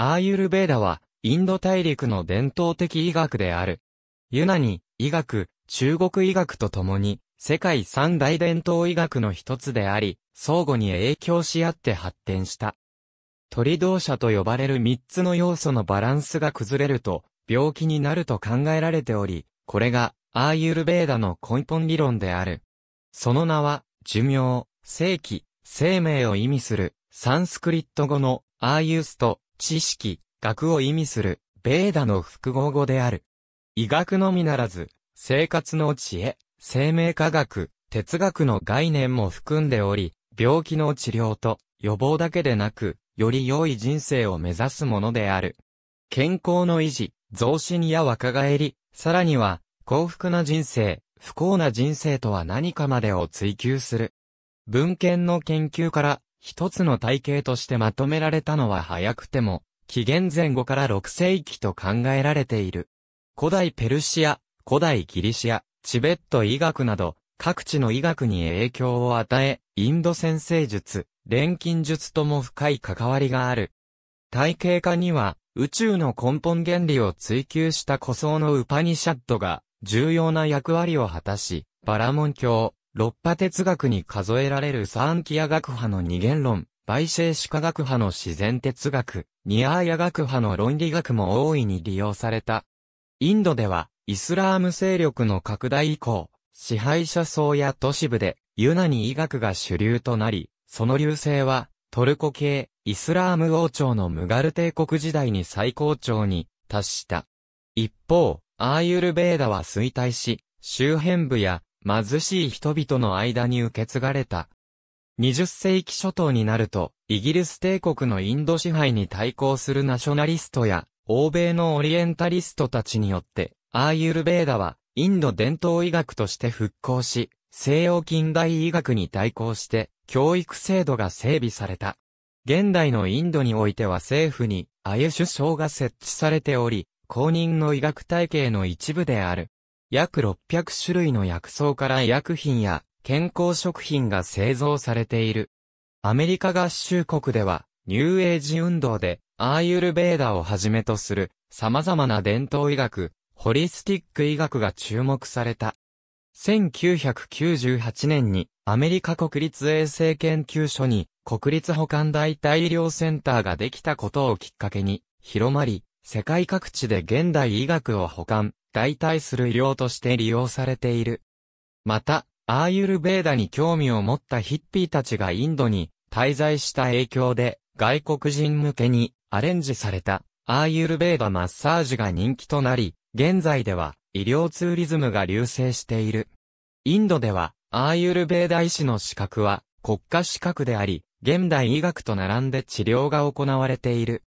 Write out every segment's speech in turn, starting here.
アーユルベーダは、インド大陸の伝統的医学である。ユナに、医学、中国医学とともに、世界三大伝統医学の一つであり、相互に影響し合って発展した。鳥同社と呼ばれる三つの要素のバランスが崩れると、病気になると考えられており、これが、アーユルベーダの根本理論である。その名は、寿命、世紀、生命を意味する、サンスクリット語の、アーユースと、知識、学を意味する、ベーダの複合語である。医学のみならず、生活の知恵、生命科学、哲学の概念も含んでおり、病気の治療と予防だけでなく、より良い人生を目指すものである。健康の維持、増進や若返り、さらには、幸福な人生、不幸な人生とは何かまでを追求する。文献の研究から一つの体系としてまとめられたのは早くても、紀元前後から6世紀と考えられている。古代ペルシア、古代ギリシア、チベット医学など、各地の医学に影響を与え、インド先生術、錬金術とも深い関わりがある。体系化には、宇宙の根本原理を追求した古僧のウパニシャッドが、重要な役割を果たし、バラモン教、六波哲学に数えられるサーンキア学派の二元論、バイシェーシカ学派の自然哲学、ニアーヤ学派の論理学も大いに利用された。インドでは、イスラーム勢力の拡大以降、支配者層や都市部で、ユナニ医学が主流となり、その流星は、トルコ系、イスラーム王朝のムガル帝国時代に最高潮に達した。一方、アーユルベーダは衰退し、周辺部や貧しい人々の間に受け継がれた。20世紀初頭になると、イギリス帝国のインド支配に対抗するナショナリストや、欧米のオリエンタリストたちによって、アーユルベーダは、インド伝統医学として復興し、西洋近代医学に対抗して、教育制度が整備された。現代のインドにおいては政府に、アユ首相が設置されており、公認の医学体系の一部である。約600種類の薬草から医薬品や健康食品が製造されている。アメリカ合衆国では、ニューエイジ運動で、アーユルベーダをはじめとする、様々な伝統医学、ホリスティック医学が注目された。1998年に、アメリカ国立衛生研究所に、国立保管大体医療センターができたことをきっかけに、広まり、世界各地で現代医学を保管、代替する医療として利用されている。また、アーユルベーダに興味を持ったヒッピーたちがインドに滞在した影響で、外国人向けにアレンジされたアーユルベーダマッサージが人気となり、現在では医療ツーリズムが流星している。インドでは、アーユルベーダ医師の資格は国家資格であり、現代医学と並んで治療が行われている。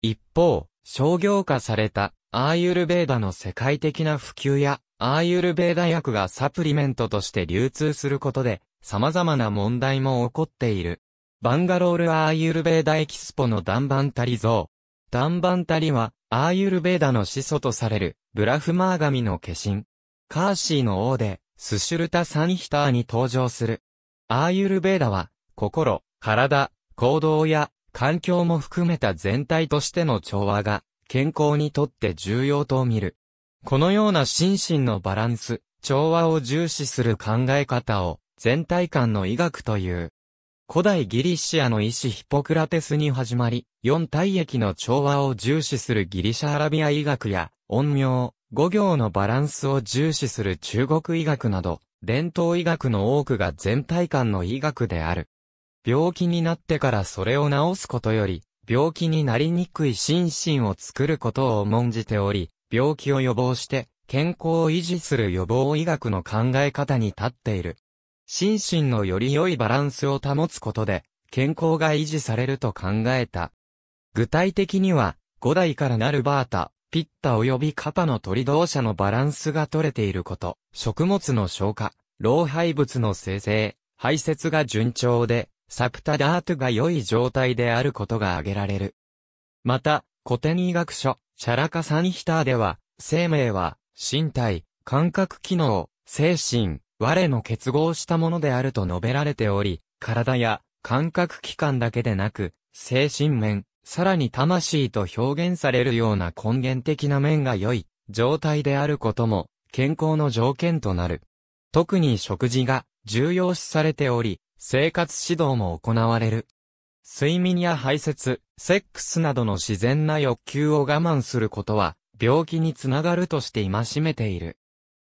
一方、商業化されたアーユルベーダの世界的な普及や、アーユルベーダ薬がサプリメントとして流通することで、様々な問題も起こっている。バンガロールアーユルベーダエキスポのダンバンタリ像。ダンバンタリは、アーユルベーダの始祖とされる、ブラフマーガミの化身。カーシーの王で、スシュルタ・サンヒターに登場する。アーユルベーダは、心、体、行動や環境も含めた全体としての調和が、健康にとって重要と見る。このような心身のバランス、調和を重視する考え方を、全体感の医学という。古代ギリシアの医師ヒポクラテスに始まり、四体液の調和を重視するギリシャアラビア医学や、音苗、五行のバランスを重視する中国医学など、伝統医学の多くが全体感の医学である。病気になってからそれを治すことより、病気になりにくい心身を作ることを重んじており、病気を予防して、健康を維持する予防医学の考え方に立っている。心身のより良いバランスを保つことで、健康が維持されると考えた。具体的には、5代からなるバータ、ピッタ及びカパの鳥同社のバランスが取れていること、食物の消化、老廃物の生成、排泄が順調で、サプタダートが良い状態であることが挙げられる。また、古典医学書、シャラカサニヒターでは、生命は、身体、感覚機能、精神、我の結合したものであると述べられており、体や感覚器官だけでなく、精神面、さらに魂と表現されるような根源的な面が良い状態であることも健康の条件となる。特に食事が重要視されており、生活指導も行われる。睡眠や排泄、セックスなどの自然な欲求を我慢することは、病気につながるとして今占めている。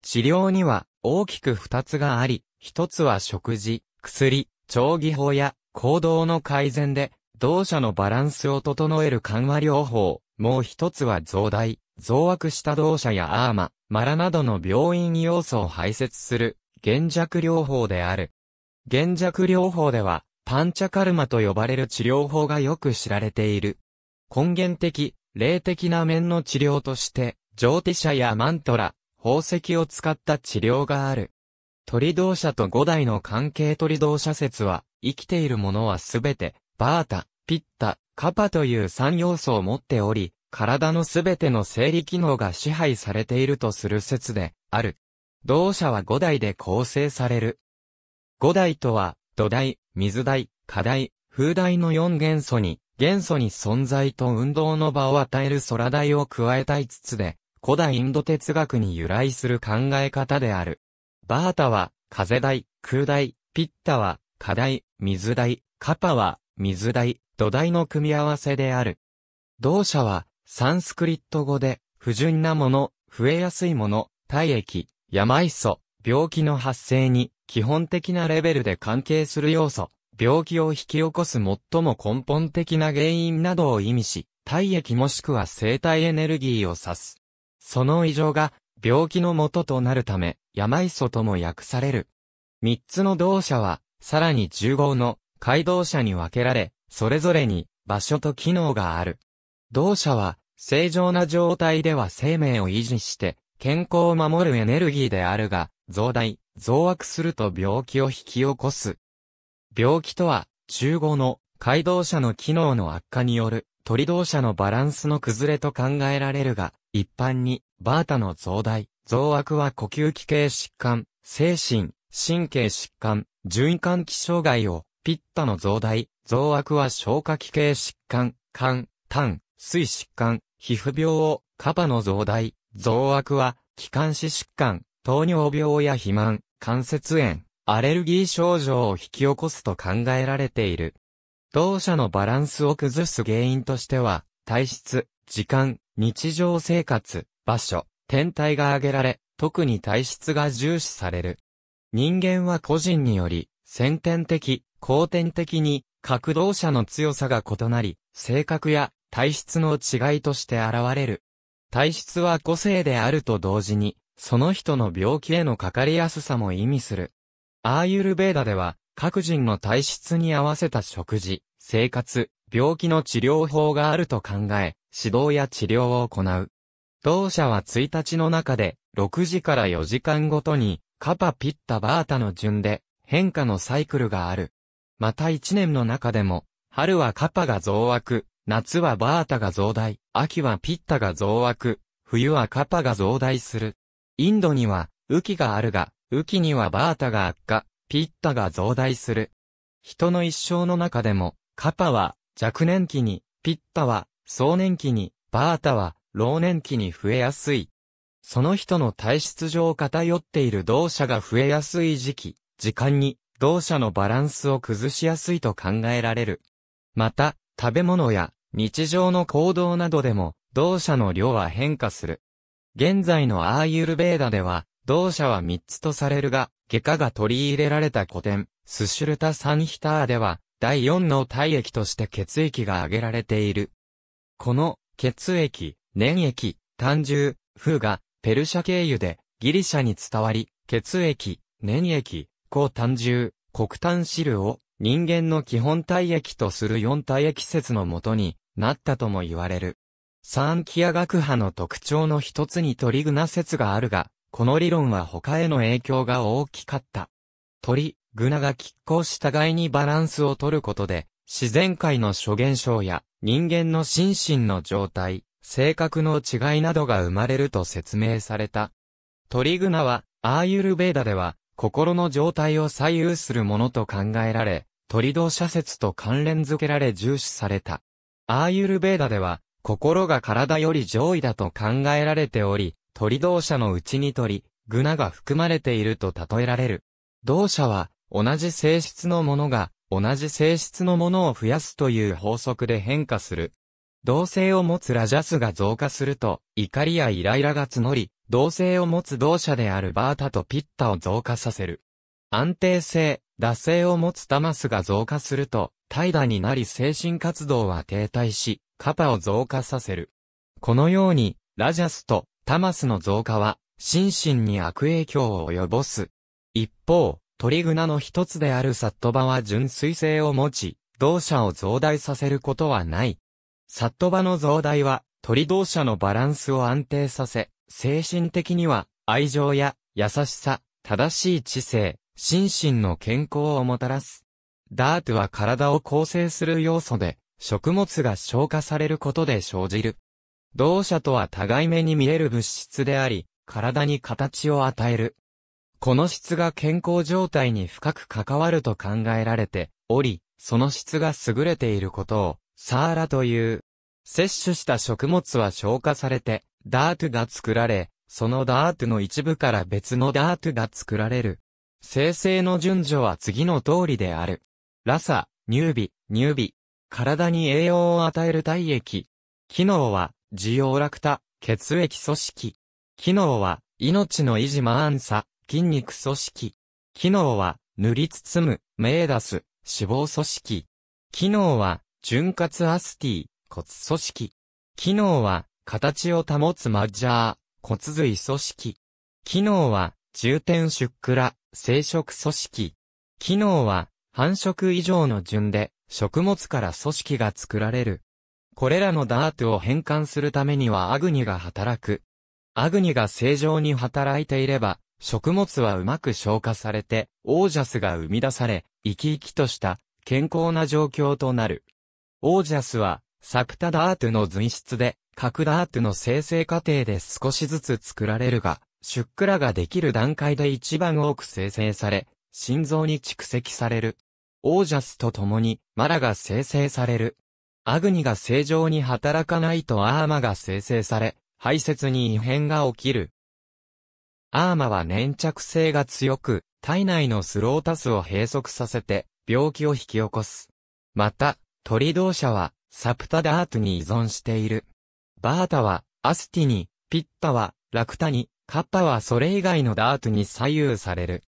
治療には、大きく二つがあり、一つは食事、薬、調理法や行動の改善で、同社のバランスを整える緩和療法、もう一つは増大、増悪した同社やアーマ、マラなどの病院要素を排泄する、減弱療法である。原弱療法では、パンチャカルマと呼ばれる治療法がよく知られている。根源的、霊的な面の治療として、上手者やマントラ、宝石を使った治療がある。鳥同社と五代の関係鳥同社説は、生きているものはすべて、バータ、ピッタ、カパという三要素を持っており、体のすべての生理機能が支配されているとする説である。同社は五代で構成される。五代とは、土台、水台、火台、風台の四元素に、元素に存在と運動の場を与える空台を加えた5つで、古代インド哲学に由来する考え方である。バータは、風台、空台、ピッタは、火台、水台、カパは、水台、土台の組み合わせである。同社は、サンスクリット語で、不純なもの、増えやすいもの、体液、病磯、病気の発生に、基本的なレベルで関係する要素、病気を引き起こす最も根本的な原因などを意味し、体液もしくは生体エネルギーを指す。その異常が病気の元となるため、病素とも訳される。三つの動車は、さらに十号の解動者に分けられ、それぞれに場所と機能がある。動車は、正常な状態では生命を維持して、健康を守るエネルギーであるが、増大、増悪すると病気を引き起こす。病気とは、中語の、解動者の機能の悪化による、鳥動者のバランスの崩れと考えられるが、一般に、バータの増大、増悪は呼吸器系疾患、精神、神経疾患、循環器障害を、ピッタの増大、増悪は消化器系疾患、肝、胆、水疾患、皮膚病を、カパの増大、増悪は、気管支疾患、糖尿病や肥満、関節炎、アレルギー症状を引き起こすと考えられている。同社のバランスを崩す原因としては、体質、時間、日常生活、場所、天体が挙げられ、特に体質が重視される。人間は個人により、先天的、後天的に、格動者の強さが異なり、性格や体質の違いとして現れる。体質は個性であると同時に、その人の病気へのかかりやすさも意味する。アーユルベーダでは、各人の体質に合わせた食事、生活、病気の治療法があると考え、指導や治療を行う。同社は1日の中で、6時から4時間ごとに、カパピッタバータの順で、変化のサイクルがある。また1年の中でも、春はカパが増悪、夏はバータが増大、秋はピッタが増悪、冬はカパが増大する。インドには、雨季があるが、雨季にはバータが悪化、ピッタが増大する。人の一生の中でも、カパは若年期に、ピッタは壮年期に、バータは老年期に増えやすい。その人の体質上偏っている動作が増えやすい時期、時間に動作のバランスを崩しやすいと考えられる。また、食べ物や日常の行動などでも動作の量は変化する。現在のアーユルベーダでは、同社は3つとされるが、外科が取り入れられた古典、スシュルタ・サンヒターでは、第4の体液として血液が挙げられている。この、血液、粘液、単汁、風が、ペルシャ経由で、ギリシャに伝わり、血液、粘液、高単汁、黒炭汁を、人間の基本体液とする4体液説のもとになったとも言われる。サンキア学派の特徴の一つにトリグナ説があるが、この理論は他への影響が大きかった。トリグナが拮抗し互いにバランスを取ることで、自然界の諸現象や人間の心身の状態、性格の違いなどが生まれると説明された。トリグナは、アーユルベーダでは、心の状態を左右するものと考えられ、トリド社説と関連付けられ重視された。アーユルベーダでは、心が体より上位だと考えられており、鳥同社のうちに鳥、グナが含まれていると例えられる。同社は、同じ性質のものが、同じ性質のものを増やすという法則で変化する。同性を持つラジャスが増加すると、怒りやイライラが募り、同性を持つ同社であるバータとピッタを増加させる。安定性、惰性を持つタマスが増加すると、怠惰になり精神活動は停滞し、カパを増加させる。このように、ラジャスとタマスの増加は、心身に悪影響を及ぼす。一方、トリグナの一つであるサットバは純粋性を持ち、同社を増大させることはない。サットバの増大は、鳥同社のバランスを安定させ、精神的には、愛情や、優しさ、正しい知性、心身の健康をもたらす。ダートは体を構成する要素で、食物が消化されることで生じる。同社とは互い目に見える物質であり、体に形を与える。この質が健康状態に深く関わると考えられており、その質が優れていることを、サーラという。摂取した食物は消化されて、ダートが作られ、そのダートの一部から別のダートが作られる。生成の順序は次の通りである。ラサ、乳尾、乳尾。体に栄養を与える体液。機能は、ジオラクタ、血液組織。機能は、命の維持マアンサ、筋肉組織。機能は、塗り包む、メーダス、脂肪組織。機能は、潤滑アスティ、骨組織。機能は、形を保つマッジャー、骨髄組織。機能は、重点ックラ、生殖組織。機能は、繁殖以上の順で、食物から組織が作られる。これらのダートを変換するためにはアグニが働く。アグニが正常に働いていれば、食物はうまく消化されて、オージャスが生み出され、生き生きとした健康な状況となる。オージャスは、サクタダートの随筆で、核ダートの生成過程で少しずつ作られるが、出クラができる段階で一番多く生成され、心臓に蓄積される。オージャスと共に、マラが生成される。アグニが正常に働かないとアーマが生成され、排泄に異変が起きる。アーマは粘着性が強く、体内のスロータスを閉塞させて、病気を引き起こす。また、鳥同社は、サプタダートに依存している。バータは、アスティに、ピッタは、ラクタに、カッパはそれ以外のダートに左右される。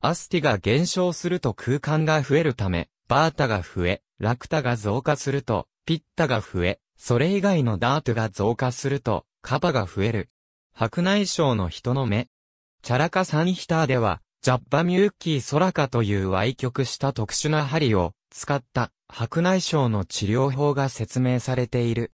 アスティが減少すると空間が増えるため、バータが増え、ラクタが増加すると、ピッタが増え、それ以外のダートが増加すると、カパが増える。白内障の人の目。チャラカサンヒターでは、ジャッバミュッキーソラカという歪曲した特殊な針を使った白内障の治療法が説明されている。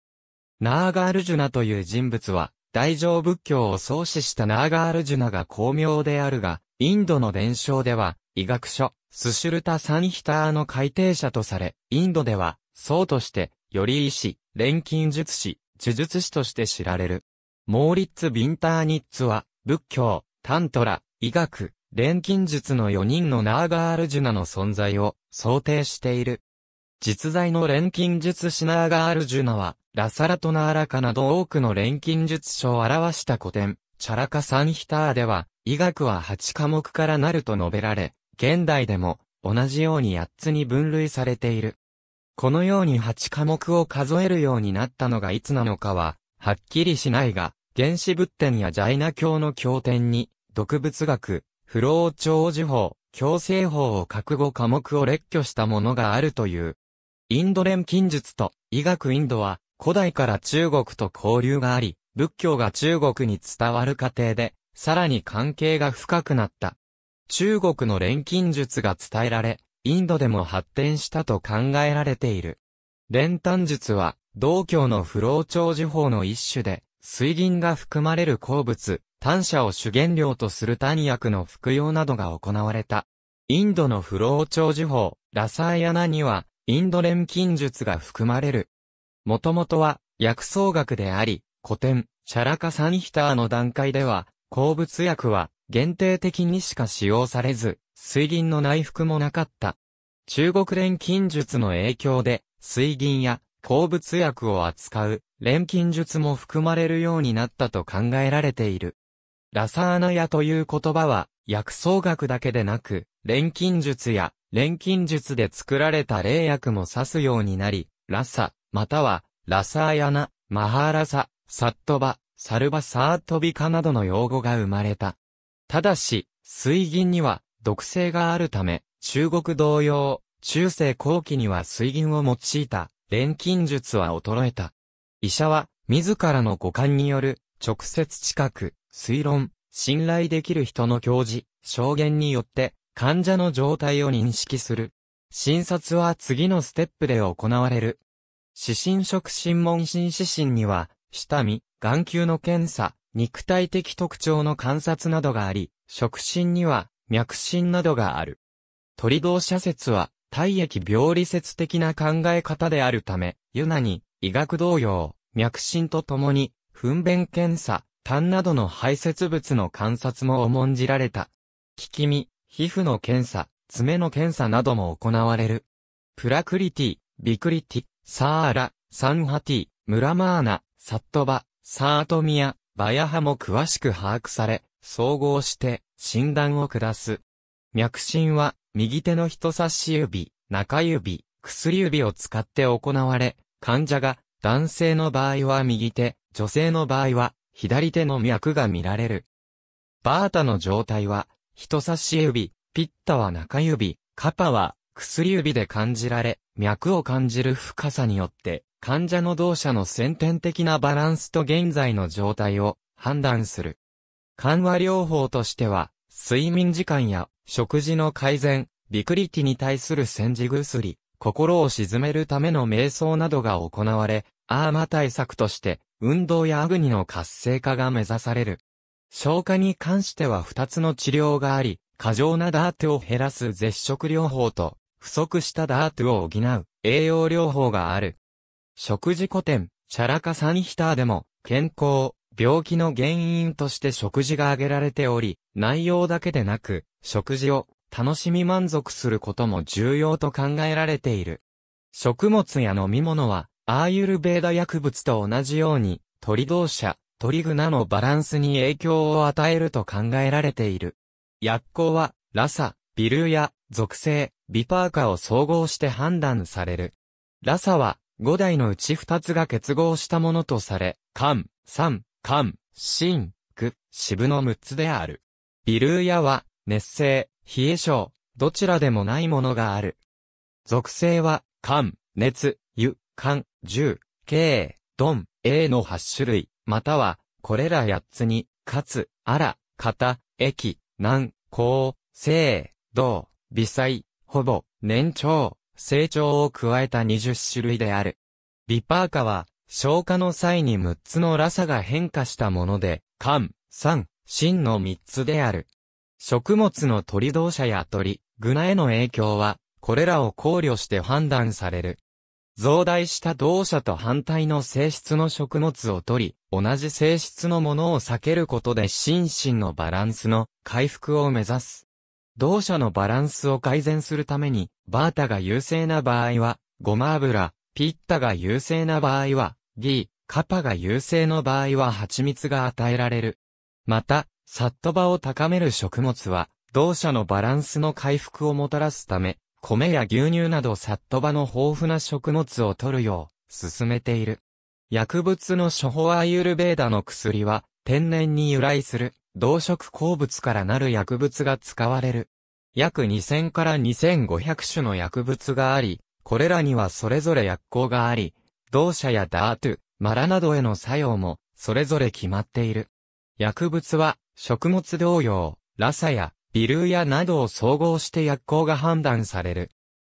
ナーガールジュナという人物は大乗仏教を創始したナーガールジュナが巧妙であるが、インドの伝承では、医学書、スシュルタ・サンヒターの改訂者とされ、インドでは、僧として、より医師、錬金術師、呪術師として知られる。モーリッツ・ビンターニッツは、仏教、タントラ、医学、錬金術の4人のナーガールジュナの存在を想定している。実在の錬金術師ナーガールジュナは、ラサラトナーラカなど多くの錬金術書を表した古典、チャラカサンヒターでは、医学は8科目からなると述べられ、現代でも同じように8つに分類されている。このように8科目を数えるようになったのがいつなのかは、はっきりしないが、原始仏典やジャイナ教の経典に、毒物学、不老長寿法、強制法を覚悟科目を列挙したものがあるという。インド錬金術と医学インドは古代から中国と交流があり、仏教が中国に伝わる過程で、さらに関係が深くなった。中国の錬金術が伝えられ、インドでも発展したと考えられている。練炭術は、道教の不老長寿法の一種で、水銀が含まれる鉱物、炭車を主原料とする炭薬の服用などが行われた。インドの不老長寿法、ラサーヤナには、インド錬金術が含まれる。もともとは、薬草学であり、古典、シャラカサンヒターの段階では、鉱物薬は、限定的にしか使用されず、水銀の内服もなかった。中国錬金術の影響で、水銀や鉱物薬を扱う錬金術も含まれるようになったと考えられている。ラサーナヤという言葉は、薬草学だけでなく、錬金術や錬金術で作られた霊薬も指すようになり、ラサ、または、ラサーヤナ、マハーラサ、サットバ、サルバサートビカなどの用語が生まれた。ただし、水銀には毒性があるため、中国同様、中世後期には水銀を用いた錬金術は衰えた。医者は、自らの五感による、直接知覚、推論、信頼できる人の教示、証言によって、患者の状態を認識する。診察は次のステップで行われる。視神触診問診指針には、下見、眼球の検査、肉体的特徴の観察などがあり、触診には、脈診などがある。鳥動社説は、体液病理説的な考え方であるため、ユナに、医学同様、脈診とともに、糞便検査、痰などの排泄物の観察も重んじられた。聞き見、皮膚の検査、爪の検査なども行われる。プラクリティ、ビクリティ、サーラ、サンハティ、ムラマーナ、サットバ、サートミア、バヤハも詳しく把握され、総合して診断を下す。脈診は、右手の人差し指、中指、薬指を使って行われ、患者が男性の場合は右手、女性の場合は左手の脈が見られる。バータの状態は人差し指、ピッタは中指、カパは薬指で感じられ、脈を感じる深さによって、患者の動作の先天的なバランスと現在の状態を判断する。緩和療法としては、睡眠時間や食事の改善、ビクリティに対する煎じ薬、心を沈めるための瞑想などが行われ、アーマ対策として、運動やアグニの活性化が目指される。消化に関しては2つの治療があり、過剰なダーテを減らす絶食療法と、不足したダーテを補う栄養療法がある。食事古典、チャラカサニヒターでも、健康、病気の原因として食事が挙げられており、内容だけでなく、食事を楽しみ満足することも重要と考えられている。食物や飲み物は、アーユルベーダ薬物と同じように、鳥同社、トリグナのバランスに影響を与えると考えられている。薬効は、ラサ、ビルーヤ、属性、ビパーカを総合して判断される。ラサは、5代のうち2つが結合したものとされ、カカン、ン、サン、シン、ク、シブの6つである。ビルーヤは、熱性、冷え症、どちらでもないものがある。属性は、カン、熱、湯、寒、ドン、エ A の8種類。または、これら八つに、かつ、あら、かた、駅、南、高、生、道、微細、ほぼ、年長、成長を加えた20種類である。ビパーカは、消化の際に6つのラサが変化したもので、肝、酸、心の3つである。食物の鳥同社や鳥、グナへの影響は、これらを考慮して判断される。増大した同社と反対の性質の食物を取り、同じ性質のものを避けることで心身のバランスの回復を目指す。同社のバランスを改善するために、バータが優勢な場合は、ごま油、ピッタが優勢な場合は、ギー、カパが優勢の場合は蜂蜜が与えられる。また、サットバを高める食物は、同社のバランスの回復をもたらすため、米や牛乳などサットバの豊富な食物を摂るよう、進めている。薬物の処方アユルベーダの薬は、天然に由来する、動植鉱物からなる薬物が使われる。約2000から2500種の薬物があり、これらにはそれぞれ薬効があり、同社やダートゥ、マラなどへの作用も、それぞれ決まっている。薬物は、食物同様、ラサや微粒やなどを総合して薬効が判断される。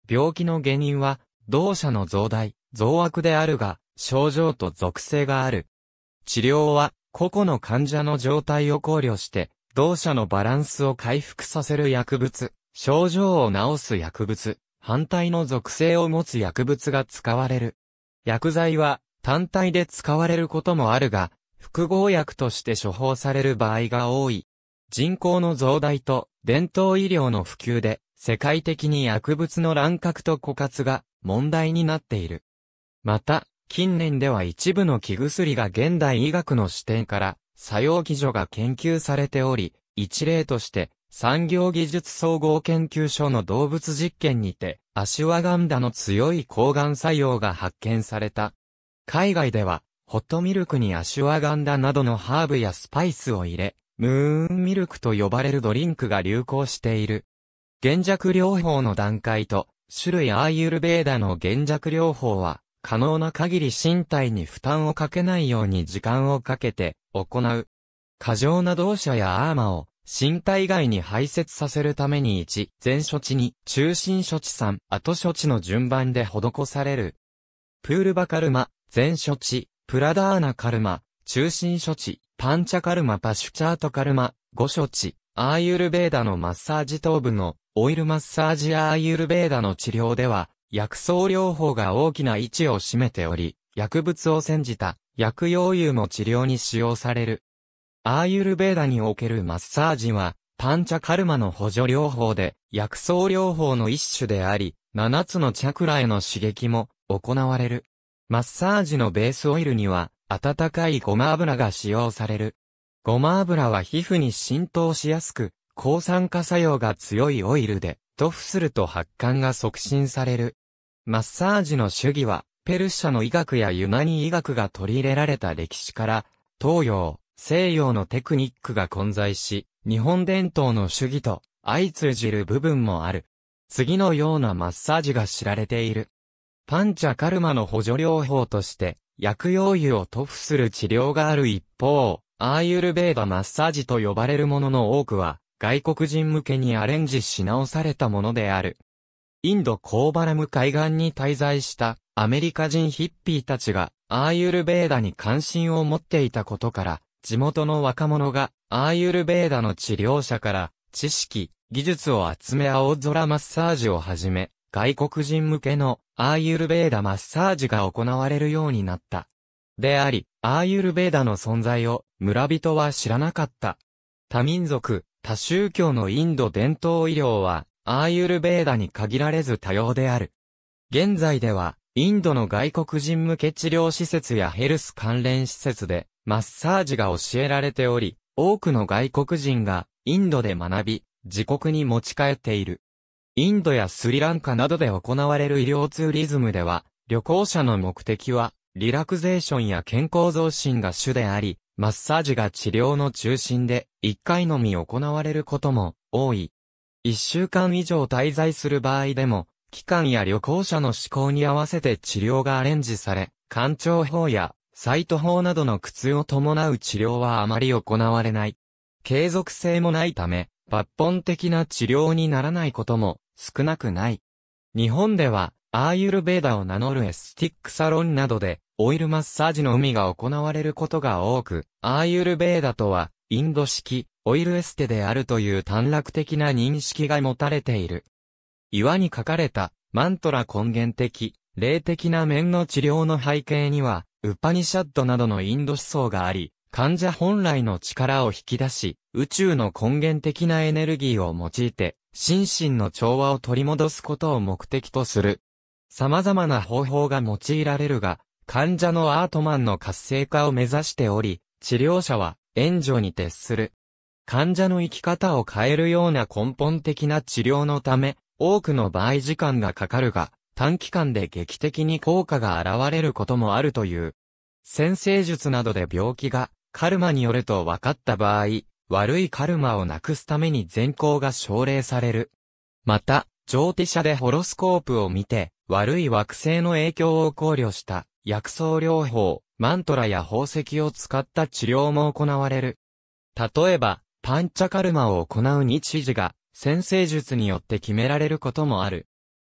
病気の原因は、同社の増大、増悪であるが、症状と属性がある。治療は、個々の患者の状態を考慮して、同社のバランスを回復させる薬物、症状を治す薬物、反対の属性を持つ薬物が使われる。薬剤は、単体で使われることもあるが、複合薬として処方される場合が多い。人口の増大と伝統医療の普及で世界的に薬物の乱獲と枯渇が問題になっている。また、近年では一部の気薬が現代医学の視点から作用基準が研究されており、一例として産業技術総合研究所の動物実験にて、アシュワガンダの強い抗がん作用が発見された。海外では、ホットミルクにアシュワガンダなどのハーブやスパイスを入れ、ムーンミルクと呼ばれるドリンクが流行している。減弱療法の段階と、種類アーユルベーダの減弱療法は、可能な限り身体に負担をかけないように時間をかけて行う。過剰な動作やアーマを身体外に排泄させるために1、前処置2、中心処置3、後処置の順番で施される。プールバカルマ、前処置、プラダーナカルマ、中心処置、パンチャカルマパシュチャートカルマ、ご処置、アーユルベーダのマッサージ頭部の、オイルマッサージアーユルベーダの治療では、薬草療法が大きな位置を占めており、薬物を煎じた、薬用油も治療に使用される。アーユルベーダにおけるマッサージは、パンチャカルマの補助療法で、薬草療法の一種であり、7つのチャクラへの刺激も行われる。マッサージのベースオイルには、温かいごま油が使用される。ごま油は皮膚に浸透しやすく、抗酸化作用が強いオイルで、塗布すると発汗が促進される。マッサージの主義は、ペルシャの医学やユナニ医学が取り入れられた歴史から、東洋、西洋のテクニックが混在し、日本伝統の主義と相通じる部分もある。次のようなマッサージが知られている。パンチャカルマの補助療法として、薬用油を塗布する治療がある一方、アーユルベーダマッサージと呼ばれるものの多くは、外国人向けにアレンジし直されたものである。インドコーバラム海岸に滞在したアメリカ人ヒッピーたちがアーユルベーダに関心を持っていたことから、地元の若者がアーユルベーダの治療者から知識、技術を集め青空マッサージをはじめ、外国人向けのアーユルベーダマッサージが行われるようになった。であり、アーユルベーダの存在を村人は知らなかった。多民族、多宗教のインド伝統医療は、アーユルベーダに限られず多様である。現在では、インドの外国人向け治療施設やヘルス関連施設で、マッサージが教えられており、多くの外国人が、インドで学び、自国に持ち帰っている。インドやスリランカなどで行われる医療ツーリズムでは、旅行者の目的は、リラクゼーションや健康増進が主であり、マッサージが治療の中心で、一回のみ行われることも多い。一週間以上滞在する場合でも、期間や旅行者の思考に合わせて治療がアレンジされ、肝腸法やサイト法などの苦痛を伴う治療はあまり行われない。継続性もないため、抜本的な治療にならないことも少なくない。日本では、アーユルベーダを名乗るエスティックサロンなどで、オイルマッサージの海が行われることが多く、アーユルベーダとは、インド式、オイルエステであるという短絡的な認識が持たれている。岩に書かれた、マントラ根源的、霊的な面の治療の背景には、ウパニシャッドなどのインド思想があり、患者本来の力を引き出し、宇宙の根源的なエネルギーを用いて、心身の調和を取り戻すことを目的とする。様々な方法が用いられるが、患者のアートマンの活性化を目指しており、治療者は援助に徹する。患者の生き方を変えるような根本的な治療のため、多くの場合時間がかかるが、短期間で劇的に効果が現れることもあるという。先生術などで病気がカルマによると分かった場合、悪いカルマをなくすために善行が奨励される。また、上手者でホロスコープを見て、悪い惑星の影響を考慮した薬草療法、マントラや宝石を使った治療も行われる。例えば、パンチャカルマを行う日時が、先生術によって決められることもある。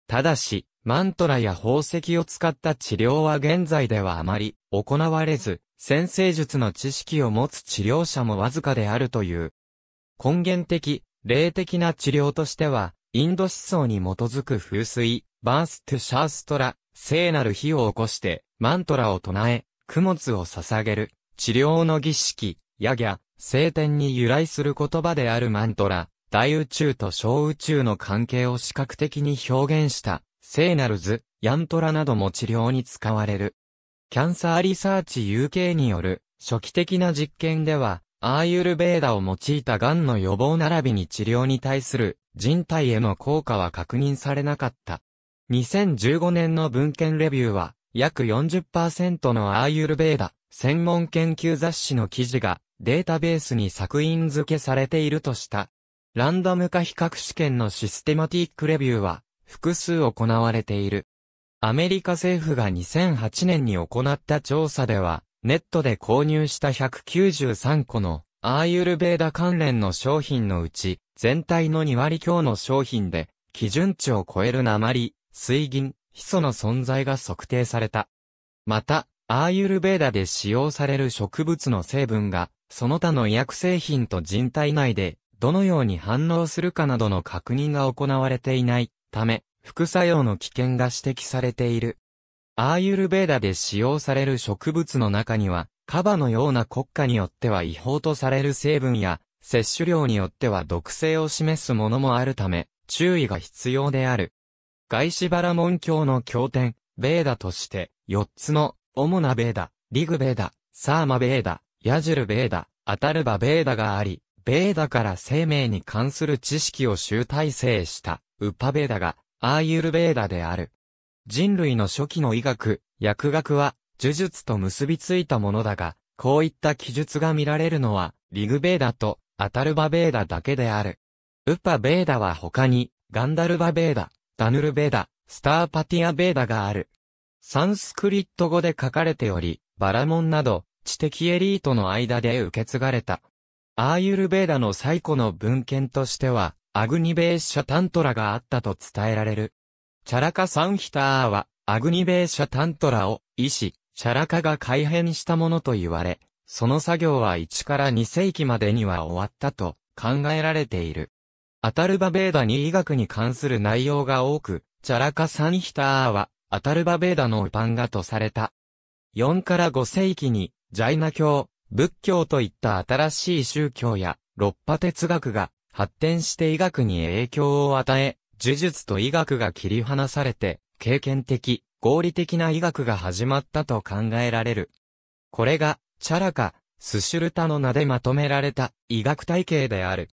ただし、マントラや宝石を使った治療は現在ではあまり行われず、先生術の知識を持つ治療者もわずかであるという。根源的、霊的な治療としては、インド思想に基づく風水、バーストゥシャーストラ、聖なる火を起こして、マントラを唱え、供物を捧げる、治療の儀式、ヤギャ、聖典に由来する言葉であるマントラ、大宇宙と小宇宙の関係を視覚的に表現した、聖なる図、ヤントラなども治療に使われる。キャンサーリサーチ UK による初期的な実験では、アーユルベーダを用いた癌の予防並びに治療に対する人体への効果は確認されなかった。2015年の文献レビューは、約40%のアーユルベーダ専門研究雑誌の記事がデータベースに作品付けされているとした。ランダム化比較試験のシステマティックレビューは複数行われている。アメリカ政府が2008年に行った調査では、ネットで購入した193個のアーユルベーダ関連の商品のうち、全体の2割強の商品で、基準値を超える鉛、水銀、ヒ素の存在が測定された。また、アーユルベーダで使用される植物の成分が、その他の医薬製品と人体内で、どのように反応するかなどの確認が行われていないため、副作用の危険が指摘されている。アーユルベーダで使用される植物の中には、カバのような国家によっては違法とされる成分や、摂取量によっては毒性を示すものもあるため、注意が必要である。ガイシバラモン教の経典、ベーダとして、4つの、主なベーダ、リグベーダ、サーマベーダ、ヤジュルベーダ、アタルバベーダがあり、ベーダから生命に関する知識を集大成した、ウッパベーダが、アーユルベーダである。人類の初期の医学、薬学は、呪術と結びついたものだが、こういった記述が見られるのは、リグベーダとアタルバベーダだけである。ウッパベーダは他に、ガンダルバベーダ、ダヌルベーダ、スターパティアベーダがある。サンスクリット語で書かれており、バラモンなど、知的エリートの間で受け継がれた。アーユルベーダの最古の文献としては、アグニベーシャタントラがあったと伝えられる。チャラカサンヒターは、アグニベーシャタントラを、医師、チャラカが改変したものと言われ、その作業は1から2世紀までには終わったと考えられている。アタルバベーダに医学に関する内容が多く、チャラカサンヒターは、アタルバベーダのウパンガとされた。4から5世紀に、ジャイナ教、仏教といった新しい宗教や、六波哲学が発展して医学に影響を与え、呪術と医学が切り離されて、経験的、合理的な医学が始まったと考えられる。これが、チャラカ、スシュルタの名でまとめられた医学体系である。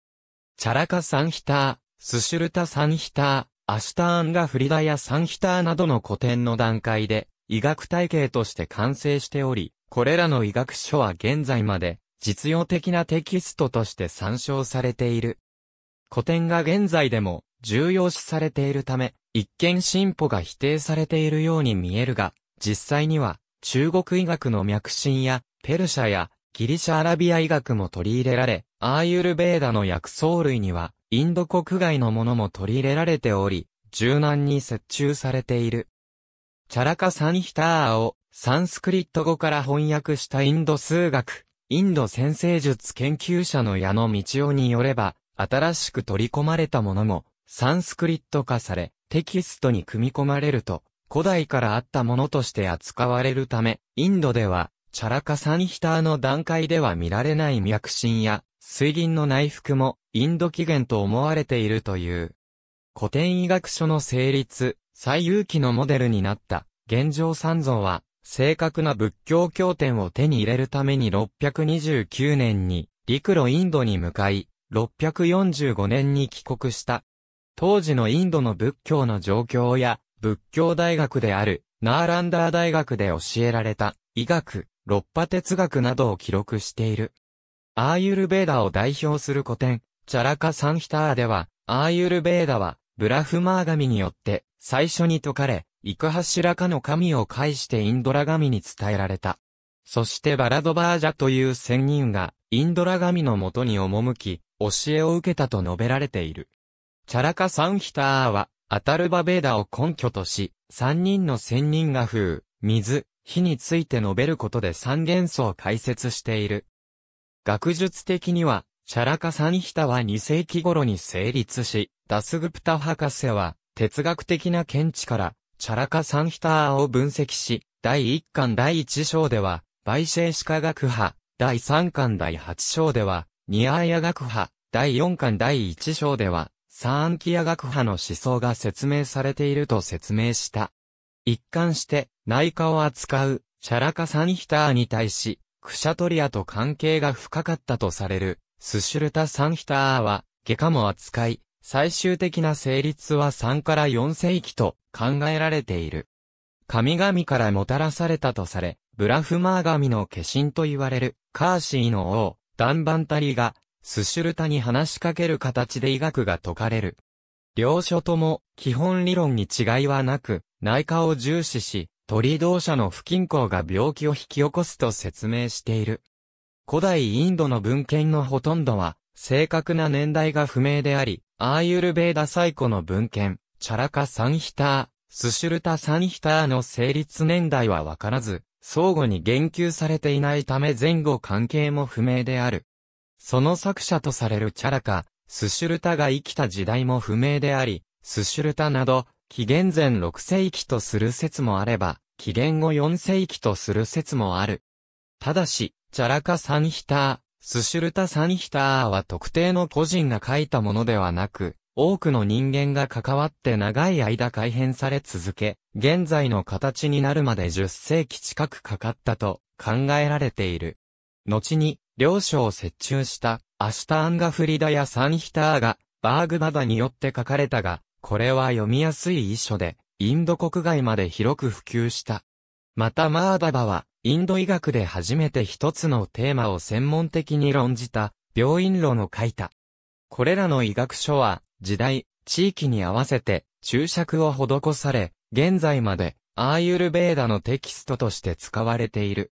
チャラカサンヒター、スシュルタサンヒター、アシュターンガフリダやサンヒターなどの古典の段階で、医学体系として完成しており、これらの医学書は現在まで、実用的なテキストとして参照されている。古典が現在でも重要視されているため、一見進歩が否定されているように見えるが、実際には中国医学の脈診やペルシャやギリシャアラビア医学も取り入れられ、アーユルベーダの薬草類にはインド国外のものも取り入れられており、柔軟に接中されている。チャラカサンヒターをサンスクリット語から翻訳したインド数学、インド先生術研究者の矢野道夫によれば、新しく取り込まれたものも、サンスクリット化され、テキストに組み込まれると、古代からあったものとして扱われるため、インドでは、チャラカサンヒターの段階では見られない脈神や、水銀の内服も、インド起源と思われているという。古典医学書の成立、最有機のモデルになった、現状三像は、正確な仏教経典を手に入れるために629年に、陸路インドに向かい、645年に帰国した。当時のインドの仏教の状況や、仏教大学である、ナーランダー大学で教えられた、医学、六波哲学などを記録している。アーユルベーダを代表する古典、チャラカ・サンヒターでは、アーユルベーダは、ブラフマー神によって、最初に説かれ、イクハシラカの神を介してインドラ神に伝えられた。そしてバラドバージャという仙人が、インドラ神のもとに赴き、教えを受けたと述べられている。チャラカ・サンヒターは、アタルバ・ベーダを根拠とし、三人の仙人が風、水、火について述べることで三元素を解説している。学術的には、チャラカ・サンヒタは2世紀頃に成立し、ダスグプタ博士は、哲学的な見地から、チャラカ・サンヒタを分析し、第一巻第一章では、バイシェシカ学派、第三巻第八章では、ニアーヤ学派、第4巻第1章では、サーンキア学派の思想が説明されていると説明した。一貫して、内科を扱う、シャラカサニヒターに対し、クシャトリアと関係が深かったとされる、スシュルタ・サンヒターは、外科も扱い、最終的な成立は3から4世紀と考えられている。神々からもたらされたとされ、ブラフマー神の化身と言われる、カーシーの王、ダンバンタリが、スシュルタに話しかける形で医学が解かれる。両書とも、基本理論に違いはなく、内科を重視し、鳥同社の不均衡が病気を引き起こすと説明している。古代インドの文献のほとんどは、正確な年代が不明であり、アーユルベーダ最古の文献、チャラカサンヒター、スシュルタサンヒターの成立年代はわからず、相互に言及されていないため前後関係も不明である。その作者とされるチャラカ、スシュルタが生きた時代も不明であり、スシュルタなど、紀元前6世紀とする説もあれば、紀元後4世紀とする説もある。ただし、チャラカサンヒター、スシュルタサンヒターは特定の個人が書いたものではなく、多くの人間が関わって長い間改変され続け、現在の形になるまで10世紀近くかかったと考えられている。後に、両書を折衷したアシュターンガフリダやサンヒターがバーグバダによって書かれたが、これは読みやすい遺書で、インド国外まで広く普及した。またマーダバは、インド医学で初めて一つのテーマを専門的に論じた、病院論を書いた。これらの医学書は、時代、地域に合わせて注釈を施され、現在までアーユルベーダのテキストとして使われている。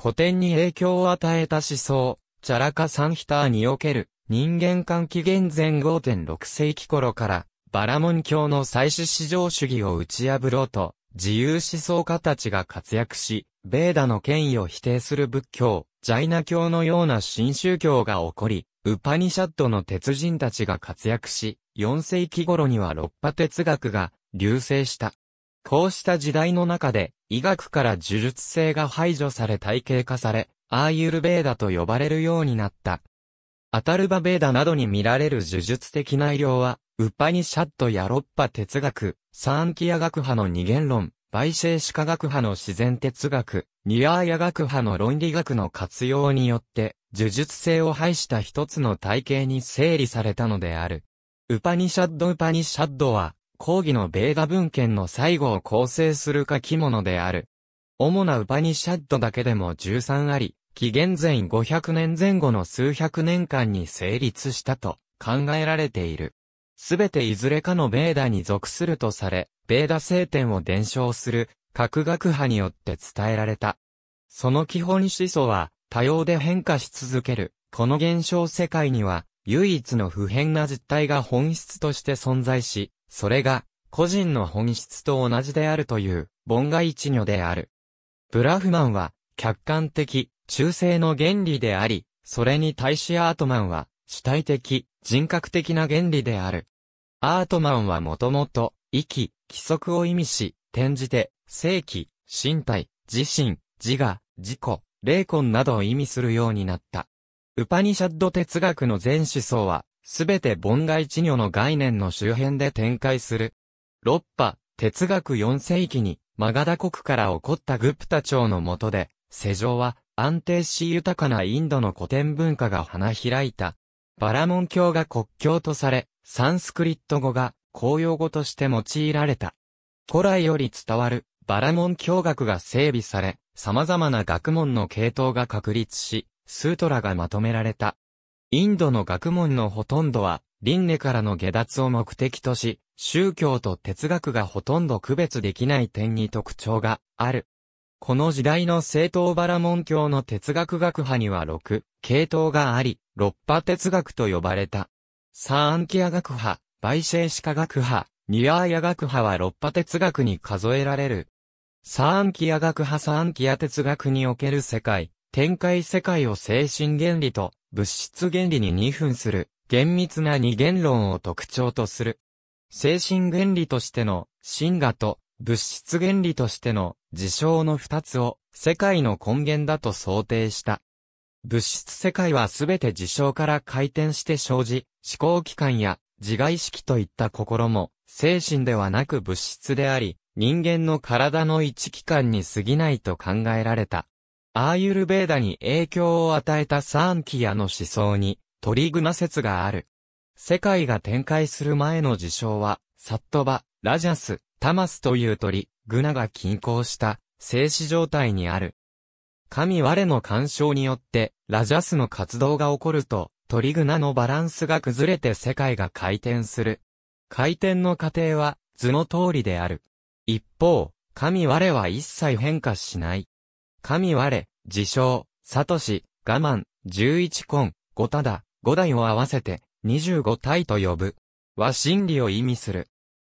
古典に影響を与えた思想、チャラカサンヒターにおける人間間紀元前5.6世紀頃からバラモン教の祭祀至上主義を打ち破ろうと自由思想家たちが活躍し、ベーダの権威を否定する仏教、ジャイナ教のような新宗教が起こり、ウパニシャッドの鉄人たちが活躍し、4世紀頃には六波哲学が流星した。こうした時代の中で、医学から呪術性が排除され体系化され、アーユルベーダと呼ばれるようになった。アタルバベーダなどに見られる呪術的内容は、ウパニシャットやロッパ哲学、サーンキア学派の二元論、バイシェーシカ学派の自然哲学、ニアーヤ学派の論理学の活用によって、呪術性を排した一つの体系に整理されたのである。ウパニシャッドウパニシャッドは、講義のベーダ文献の最後を構成する書き物である。主なウパニシャッドだけでも13あり、紀元前500年前後の数百年間に成立したと考えられている。すべていずれかのベーダに属するとされ、ベーダ聖典を伝承する、各学派によって伝えられた。その基本思想は、多様で変化し続ける、この現象世界には、唯一の不変な実体が本質として存在し、それが、個人の本質と同じであるという、凡外一如である。ブラフマンは、客観的、中性の原理であり、それに対しアートマンは、主体的、人格的な原理である。アートマンはもともと、気、規則を意味し、転じて、正規、身体、自身、自我、自己、霊魂などを意味するようになった。ウパニシャッド哲学の全思想は、すべて凡外知女の概念の周辺で展開する。六波、哲学4世紀に、マガダ国から起こったグプタ朝の下で、世上は安定し豊かなインドの古典文化が花開いた。バラモン教が国教とされ、サンスクリット語が公用語として用いられた。古来より伝わるバラモン教学が整備され、様々な学問の系統が確立し、スートラがまとめられた。インドの学問のほとんどは、輪廻からの下脱を目的とし、宗教と哲学がほとんど区別できない点に特徴がある。この時代の正統バラモン教の哲学学派には6、系統があり、六波哲学と呼ばれた。サーンキア学派、バイシェシカ学派、ニアーヤ学派は六波哲学に数えられるサーンキア学派サーンキア哲学における世界、展開世界を精神原理と物質原理に二分する厳密な二元論を特徴とする。精神原理としての真我と物質原理としての事象の二つを世界の根源だと想定した。物質世界はすべて事象から回転して生じ、思考機関や自我意識といった心も精神ではなく物質であり、人間の体の一期間に過ぎないと考えられた。アーユルベーダに影響を与えたサーンキアの思想に、トリグナ説がある。世界が展開する前の事象は、サットバ、ラジャス、タマスという鳥、グナが均衡した、静止状態にある。神我の干渉によって、ラジャスの活動が起こると、トリグナのバランスが崩れて世界が回転する。回転の過程は、図の通りである。一方、神我は一切変化しない。神我、自称、サトシ、我慢、十一根、五ただ、五代を合わせて、二十五体と呼ぶ。は真理を意味する。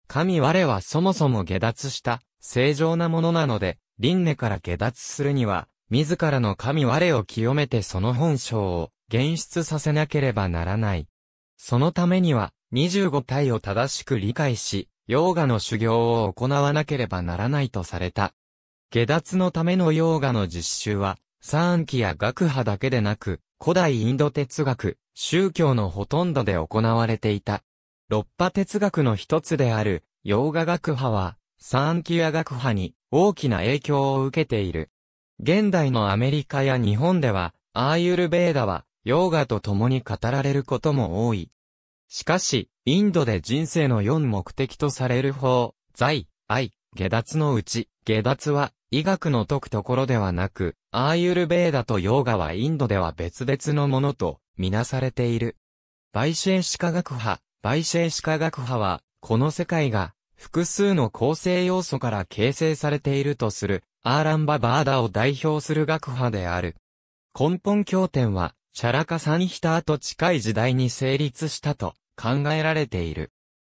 神我はそもそも下脱した、正常なものなので、輪廻から下脱するには、自らの神我を清めてその本性を、現出させなければならない。そのためには、十五体を正しく理解し、ヨーガの修行を行わなければならないとされた。下脱のためのヨーガの実習は、三キや学派だけでなく、古代インド哲学、宗教のほとんどで行われていた。六波哲学の一つである、ヨーガ学派は、三キや学派に大きな影響を受けている。現代のアメリカや日本では、アーユルベーダは、ヨーガと共に語られることも多い。しかし、インドで人生の4目的とされる法、財、愛、下脱のうち、下脱は、医学の解くところではなく、アーユルベーダとヨーガはインドでは別々のものと、みなされている。バイシェーシカ学派、バイシェーシカ学派は、この世界が、複数の構成要素から形成されているとする、アーランバ・バーダを代表する学派である。根本経典は、シャラカ・サンヒターと近い時代に成立したと考えられている。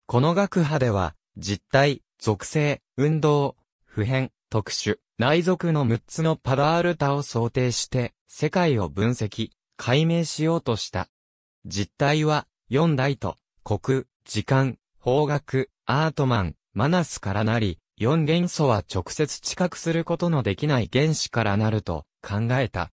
この学派では、実体、属性、運動、普遍、特殊、内属の6つのパダールタを想定して、世界を分析、解明しようとした。実体は、4大と、国、時間、方角、アートマン、マナスからなり、4元素は直接知覚することのできない原子からなると考えた。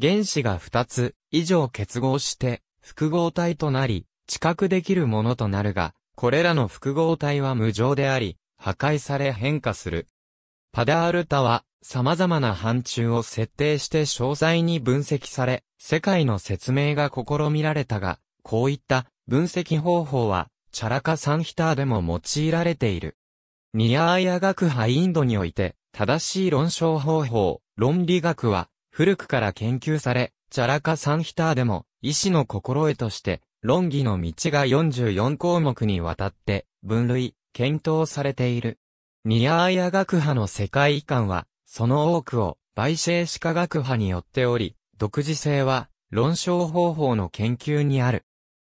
原子が2つ以上結合して複合体となり、知覚できるものとなるが、これらの複合体は無常であり、破壊され変化する。パダールタは、様々な範疇を設定して詳細に分析され、世界の説明が試みられたが、こういった分析方法は、チャラカサンヒターでも用いられている。ニアーヤ学派インドにおいて、正しい論証方法、論理学は、古くから研究され、チャラカサンヒターでも、医師の心得として、論議の道が44項目にわたって分類、検討されている。ニアーヤ学派の世界遺憾は、その多くを売イシ科学派によっており、独自性は論証方法の研究にある。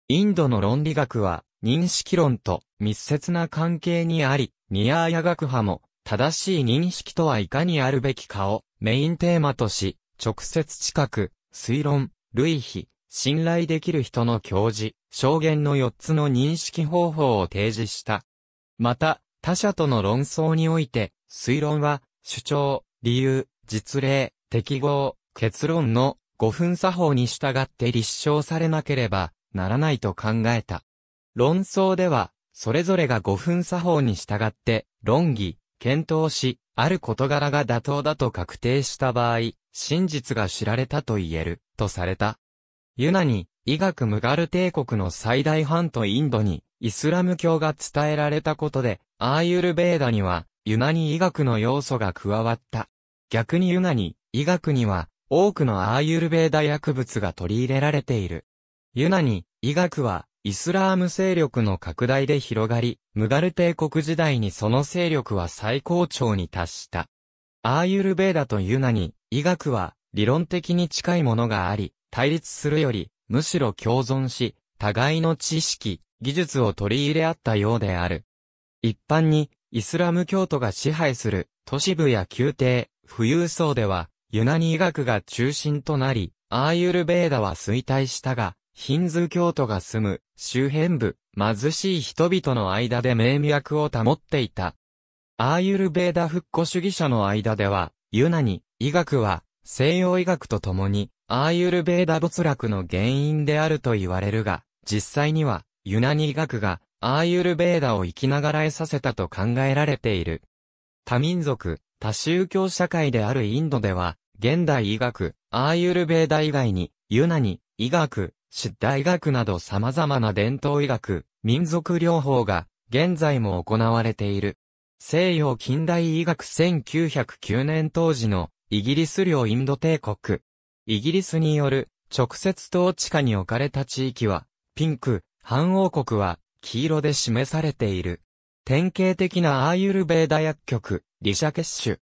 インドの論理学は認識論と密接な関係にあり、ニアーヤ学派も正しい認識とはいかにあるべきかをメインテーマとし、直接知覚、推論、類比、信頼できる人の教示、証言の4つの認識方法を提示した。また、他者との論争において、推論は、主張、理由、実例、適合、結論の5分作法に従って立証されなければならないと考えた。論争では、それぞれが5分作法に従って論議、検討し、ある事柄が妥当だと確定した場合、真実が知られたと言える、とされた。ユナに、医学ムガル帝国の最大半とインドに、イスラム教が伝えられたことで、アーユルベーダには、ユナに医学の要素が加わった。逆にユナに、医学には、多くのアーユルベーダ薬物が取り入れられている。ユナに、医学は、イスラーム勢力の拡大で広がり、ムガル帝国時代にその勢力は最高潮に達した。アーユルベーダとユナに、医学は、理論的に近いものがあり、対立するより、むしろ共存し、互いの知識、技術を取り入れ合ったようである。一般に、イスラム教徒が支配する都市部や宮廷、富裕層では、ユナニ医学が中心となり、アーユルベーダは衰退したが、ヒンズー教徒が住む周辺部、貧しい人々の間で名脈を保っていた。アーユルベーダ復古主義者の間では、ユナニ医学は西洋医学と共にアーユルベーダ没落の原因であると言われるが、実際には、ユナニ医学が、アーユルベーダを生きながらえさせたと考えられている。多民族、多宗教社会であるインドでは、現代医学、アーユルベーダ以外に、ユナニ、医学、シッダ医学など様々な伝統医学、民族療法が、現在も行われている。西洋近代医学1909年当時のイギリス領インド帝国、イギリスによる直接統治下に置かれた地域は、ピンク、半王国は黄色で示されている。典型的なアーユルベーダ薬局、リシャケッシュ。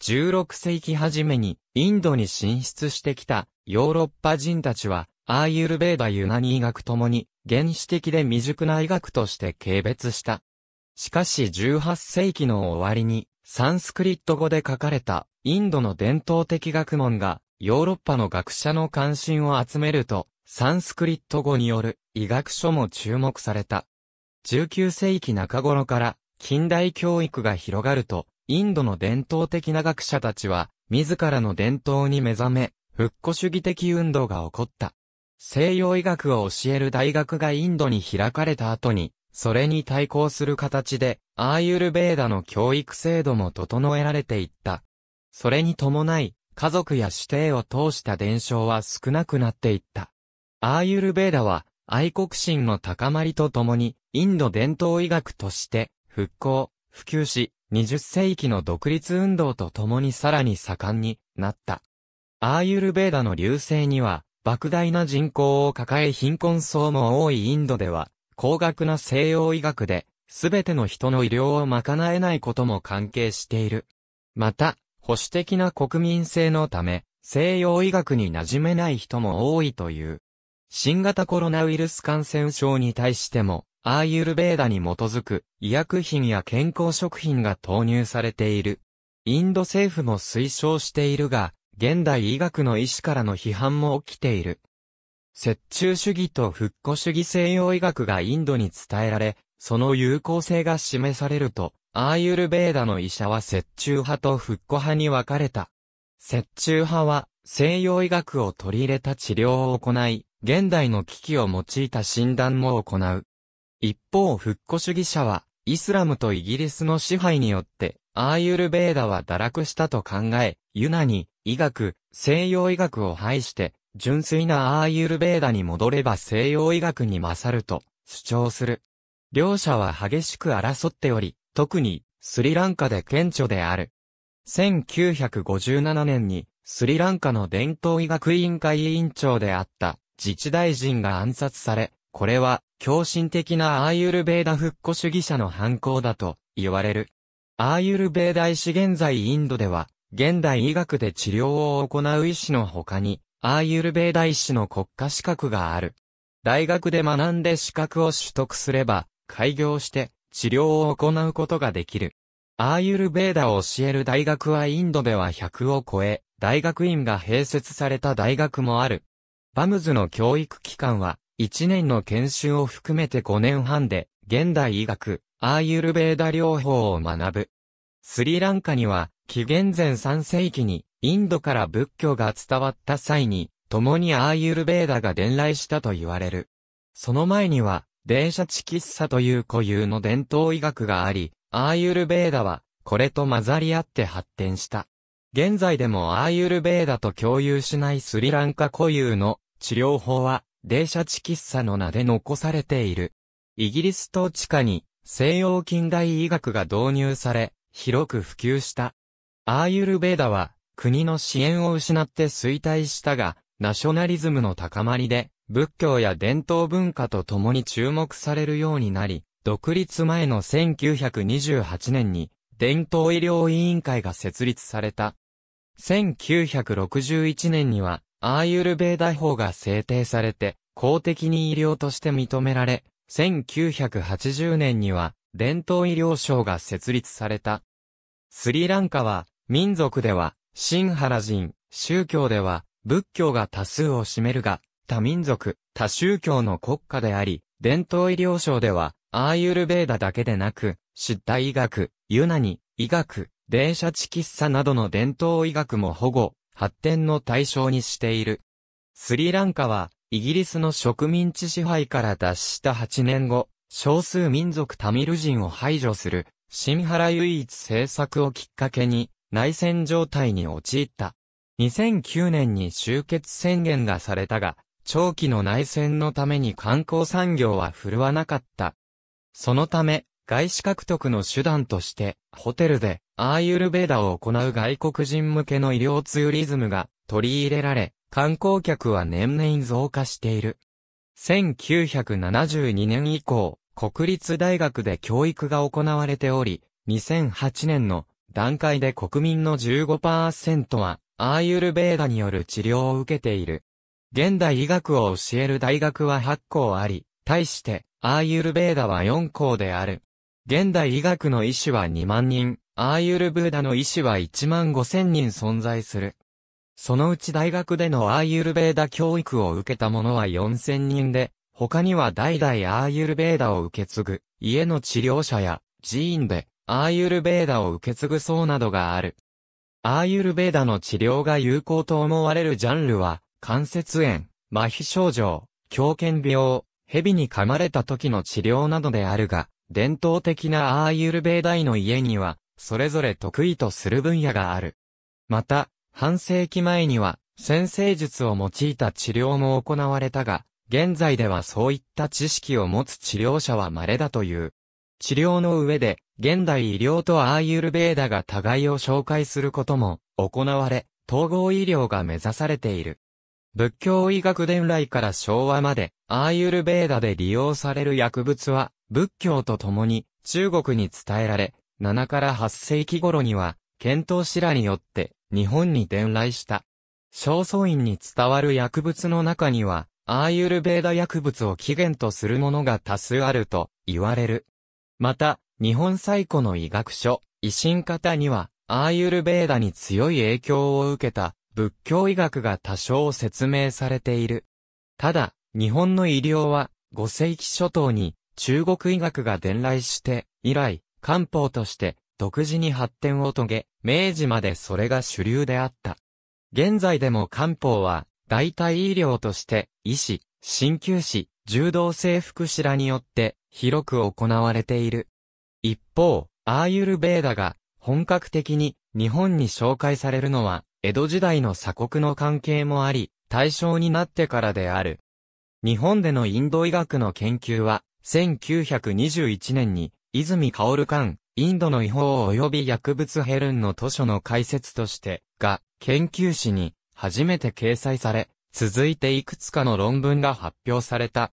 16世紀初めにインドに進出してきたヨーロッパ人たちは、アーユルベーダユナニ医学ともに原始的で未熟な医学として軽蔑した。しかし18世紀の終わりにサンスクリット語で書かれたインドの伝統的学問がヨーロッパの学者の関心を集めると、サンスクリット語による医学書も注目された。19世紀中頃から近代教育が広がると、インドの伝統的な学者たちは、自らの伝統に目覚め、復古主義的運動が起こった。西洋医学を教える大学がインドに開かれた後に、それに対抗する形で、アーユルベーダの教育制度も整えられていった。それに伴い、家族や子弟を通した伝承は少なくなっていった。アーユルベーダは、愛国心の高まりとともに、インド伝統医学として、復興、普及し、20世紀の独立運動とともにさらに盛んになった。アーユルベーダの流星には、莫大な人口を抱え貧困層も多いインドでは、高額な西洋医学で、すべての人の医療を賄えないことも関係している。また、保守的な国民性のため、西洋医学に馴染めない人も多いという。新型コロナウイルス感染症に対しても、アーユルベーダに基づく医薬品や健康食品が投入されている。インド政府も推奨しているが、現代医学の医師からの批判も起きている。折衷主義と復古主義西洋医学がインドに伝えられ、その有効性が示されると、アーユルベーダの医者は折衷派と復古派に分かれた。折衷派は西洋医学を取り入れた治療を行い、現代の機器を用いた診断も行う。一方復古主義者は、イスラムとイギリスの支配によって、アーユルベーダは堕落したと考え、ユナに、医学、西洋医学を排して、純粋なアーユルベーダに戻れば西洋医学に勝ると主張する。両者は激しく争っており、特にスリランカで顕著である。1957年にスリランカの伝統医学委員会委員長であった自治大臣が暗殺され、これは狂信的なアーユルベーダ復古主義者の犯行だと言われる。アーユルベーダ医師現在インドでは、現代医学で治療を行う医師の他に、アーユルベーダ医師の国家資格がある。大学で学んで資格を取得すれば、開業して治療を行うことができる。アーユルベーダを教える大学はインドでは100を超え、大学院が併設された大学もある。バムズの教育機関は、1年の研修を含めて5年半で、現代医学、アーユルベーダ療法を学ぶ。スリランカには、紀元前3世紀に、インドから仏教が伝わった際に、共にアーユルベーダが伝来したと言われる。その前には、電車地喫茶という固有の伝統医学があり、アーユルベーダは、これと混ざり合って発展した。現在でもアーユルベーダと共有しないスリランカ固有の治療法は、電車地喫茶の名で残されている。イギリス統治下に西洋近代医学が導入され、広く普及した。アーユルベーダは国の支援を失って衰退したが、ナショナリズムの高まりで仏教や伝統文化と共に注目されるようになり、独立前の1928年に、伝統医療委員会が設立された。1961年には、アーユルベーダ法が制定されて、公的に医療として認められ、1980年には、伝統医療省が設立された。スリランカは、民族では、シンハラ人、宗教では、仏教が多数を占めるが、多民族、多宗教の国家であり、伝統医療省では、アーユルベーダだけでなく、出体医学、ユナニ、医学、電車地喫茶などの伝統医学も保護、発展の対象にしている。スリランカは、イギリスの植民地支配から脱した8年後、少数民族タミル人を排除する、シンハラ唯一政策をきっかけに、内戦状態に陥った。2009年に終結宣言がされたが、長期の内戦のために観光産業は振るわなかった。そのため、外資獲得の手段として、ホテルでアーユルベーダを行う外国人向けの医療ツーリズムが取り入れられ、観光客は年々増加している。1972年以降、国立大学で教育が行われており、2008年の段階で国民の15%は、アーユルベーダによる治療を受けている。現代医学を教える大学は8校あり、対して、アーユルベーダは4校である。現代医学の医師は2万人、アーユルブーダの医師は1万5千人存在する。そのうち大学でのアーユルベーダ教育を受けた者は4千人で、他には代々アーユルベーダを受け継ぐ、家の治療者や、寺院で、アーユルベーダを受け継ぐ層などがある。アーユルベーダの治療が有効と思われるジャンルは、関節炎、麻痺症状、狂犬病、蛇に噛まれた時の治療などであるが、伝統的なアーユルベーダイの家には、それぞれ得意とする分野がある。また、半世紀前には、先生術を用いた治療も行われたが、現在ではそういった知識を持つ治療者は稀だという。治療の上で、現代医療とアーユルベーダが互いを紹介することも行われ、統合医療が目指されている。仏教医学伝来から昭和まで、アーユルベーダで利用される薬物は、仏教と共に中国に伝えられ、7から8世紀頃には、遣唐使らによって日本に伝来した。正倉院に伝わる薬物の中には、アーユルベーダ薬物を起源とするものが多数あると言われる。また、日本最古の医学書、維新型には、アーユルベーダに強い影響を受けた仏教医学が多少説明されている。ただ、日本の医療は、五世紀初頭に中国医学が伝来して、以来、漢方として独自に発展を遂げ、明治までそれが主流であった。現在でも漢方は、代替医療として、医師、鍼灸師、柔道整復師らによって、広く行われている。一方、アーユルベーダが、本格的に、日本に紹介されるのは、江戸時代の鎖国の関係もあり、対象になってからである。日本でのインド医学の研究は、1921年に、泉薫館、インドの違法及び薬物ヘルンの図書の解説として、が、研究誌に、初めて掲載され、続いていくつかの論文が発表された。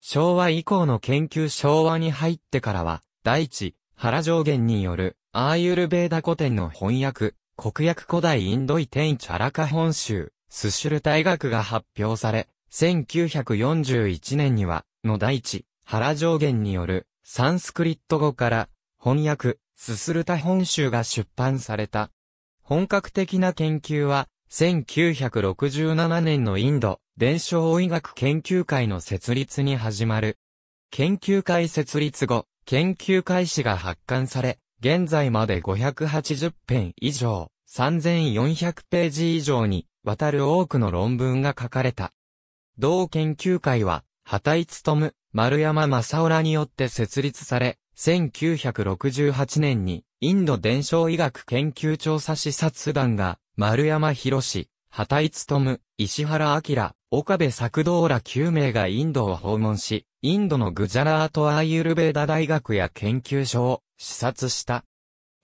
昭和以降の研究昭和に入ってからは、第一、原上限による、アーユルベーダ古典の翻訳、国訳古代インドイテンチャラカ本州、スシュル大学が発表され、1941年には、の大地、原上限による、サンスクリット語から、翻訳、ススルタ本州が出版された。本格的な研究は、1967年のインド、伝承医学研究会の設立に始まる。研究会設立後、研究開始が発刊され、現在まで580編以上、3400ページ以上にわたる多くの論文が書かれた。同研究会は、畑井勤、丸山正浦によって設立され、1968年に、インド伝承医学研究調査視察団が、丸山博畑井勤、石原明、岡部作道ら9名がインドを訪問し、インドのグジャラートアーユルベーダ大学や研究所を視察した。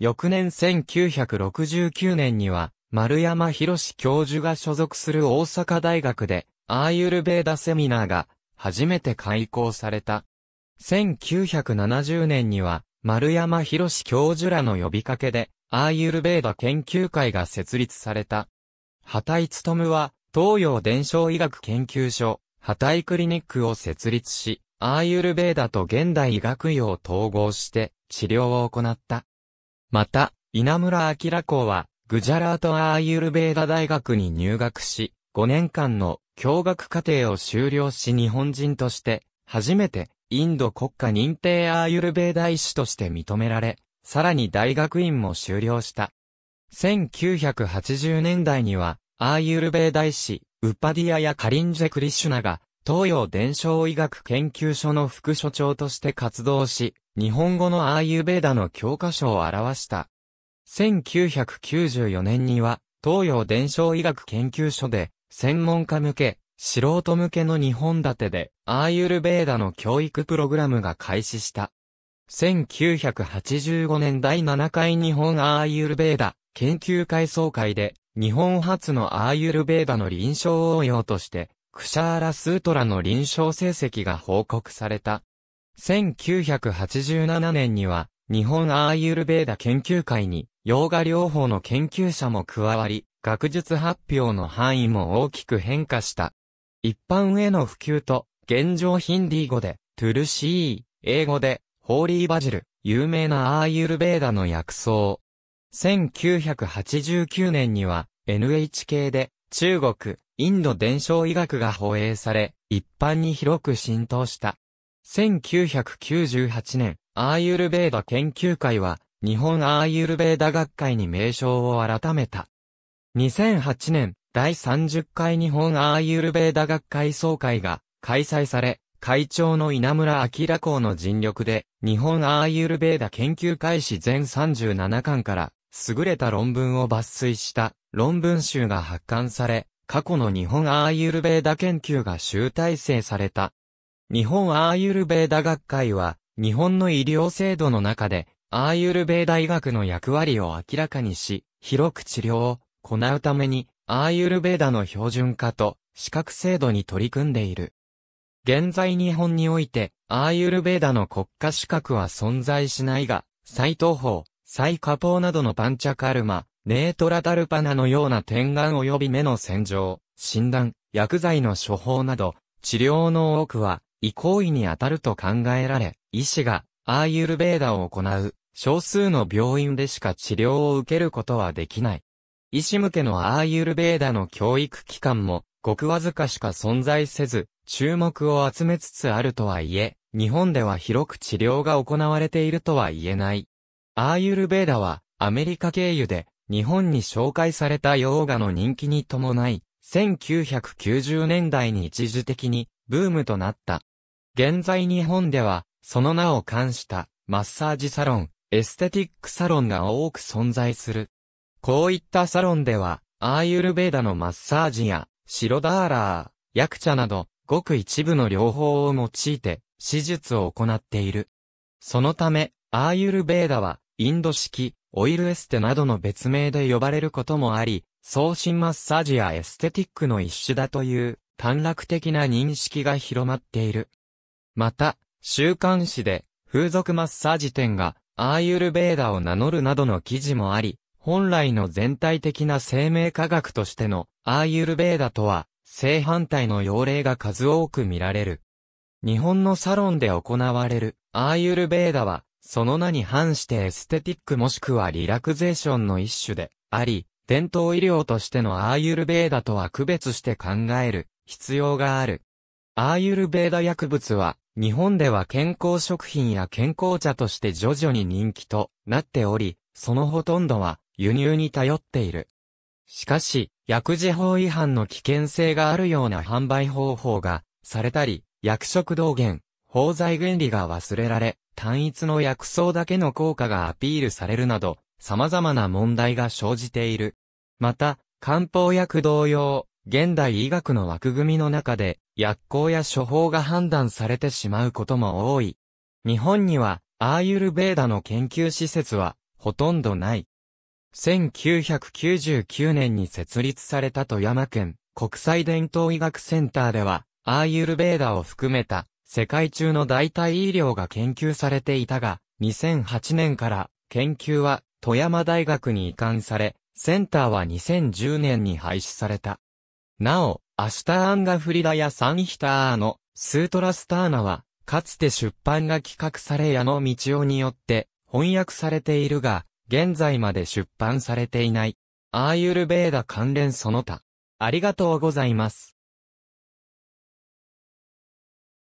翌年1969年には、丸山博教授が所属する大阪大学で、アーユルベーダセミナーが、初めて開講された。1970年には、丸山博教授らの呼びかけで、アーユルベーダ研究会が設立された。畑井務は、東洋伝承医学研究所、畑井クリニックを設立し、アーユルベーダと現代医学医を統合して治療を行った。また、稲村明子は、グジャラートアーユルベーダ大学に入学し、5年間の教学課程を修了し日本人として、初めてインド国家認定アーユルベーダ医師として認められ、さらに大学院も修了した。1980年代には、アーユルベーダ医師、ウパディアやカリンジェ・クリシュナが東洋伝承医学研究所の副所長として活動し、日本語のアーユベーダの教科書を表した。1994年には、東洋伝承医学研究所で、専門家向け、素人向けの日本立てで、アーユルベーダの教育プログラムが開始した。1985年第7回日本アーユルベーダ研究会総会で、日本初のアーユルベーダの臨床応用として、クシャーラ・スートラの臨床成績が報告された。1987年には、日本アーユルベーダ研究会に、洋画療法の研究者も加わり、学術発表の範囲も大きく変化した。一般への普及と、現状ヒンディー語で、トゥルシー、英語で、ホーリーバジル、有名なアーユルベーダの薬草。1989年には、NHK で、中国、インド伝承医学が放映され、一般に広く浸透した。1998年、アーユルベーダ研究会は、日本アーユルベーダ学会に名称を改めた。2008年、第30回日本アーユルベーダ学会総会が開催され、会長の稲村明公の尽力で、日本アーユルベーダ研究会史全37巻から、優れた論文を抜粋した論文集が発刊され、過去の日本アーユルベーダ研究が集大成された。日本アーユルベーダ学会は、日本の医療制度の中で、アーユルベーダ医学の役割を明らかにし、広く治療を行うために、アーユルベーダの標準化と資格制度に取り組んでいる。現在日本において、アーユルベーダの国家資格は存在しないが、斎藤法、サイカポーなどのパンチャカルマ、ネートラタルパナのような点眼及び目の洗浄、診断、薬剤の処方など、治療の多くは、異行為に当たると考えられ、医師が、アーユルベーダを行う、少数の病院でしか治療を受けることはできない。医師向けのアーユルベーダの教育機関も、ごくわずかしか存在せず、注目を集めつつあるとはいえ、日本では広く治療が行われているとは言えない。アーユルベーダはアメリカ経由で日本に紹介されたヨーガの人気に伴い、1990年代に一時的にブームとなった。現在日本ではその名を冠したマッサージサロン、エステティックサロンが多く存在する。こういったサロンでは、アーユルベーダのマッサージや、シロダーラー、ヤクチャなど、ごく一部の療法を用いて、手術を行っている。そのため、アーユルベーダは、インド式、オイルエステなどの別名で呼ばれることもあり、送信マッサージやエステティックの一種だという短絡的な認識が広まっている。また、週刊誌で風俗マッサージ店がアーユルベーダを名乗るなどの記事もあり、本来の全体的な生命科学としてのアーユルベーダとは正反対の要例が数多く見られる。日本のサロンで行われるアーユルベーダはその名に反してエステティックもしくはリラクゼーションの一種であり、伝統医療としてのアーユルベーダとは区別して考える必要がある。アーユルベーダ薬物は、日本では健康食品や健康茶として徐々に人気となっており、そのほとんどは輸入に頼っている。しかし、薬事法違反の危険性があるような販売方法がされたり、薬食同源、法剤原理が忘れられ、単一の薬草だけの効果がアピールされるなど、様々な問題が生じている。また、漢方薬同様、現代医学の枠組みの中で、薬効や処方が判断されてしまうことも多い。日本には、アーユルベーダの研究施設は、ほとんどない。1999年に設立された富山県国際伝統医学センターでは、アーユルベーダを含めた世界中の代替医療が研究されていたが、2008年から研究は富山大学に移管され、センターは2010年に廃止された。なお、アシターンガフリダやサンヒターのスートラスターナは、かつて出版が企画され矢野道夫によって翻訳されているが、現在まで出版されていない。アーユルベーダ関連その他。ありがとうございます。